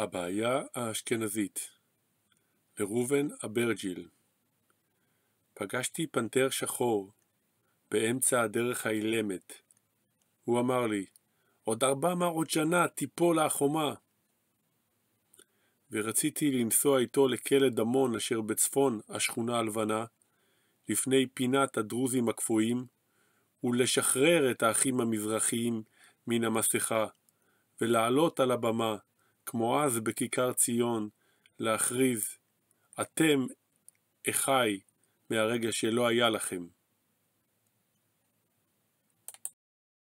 הבעיה האשכנזית לראובן אברג'יל פגשתי פנתר שחור באמצע הדרך האילמת. הוא אמר לי, עוד ארבע מאות שנה תיפול החומה. ורציתי לנסוע איתו לכלא דמון אשר בצפון השכונה הלבנה, לפני פינת הדרוזים הקפואים, ולשחרר את האחים המזרחיים מן המסכה, ולעלות על הבמה כמו אז בכיכר ציון, להכריז, אתם אחי מהרגע שלא היה לכם.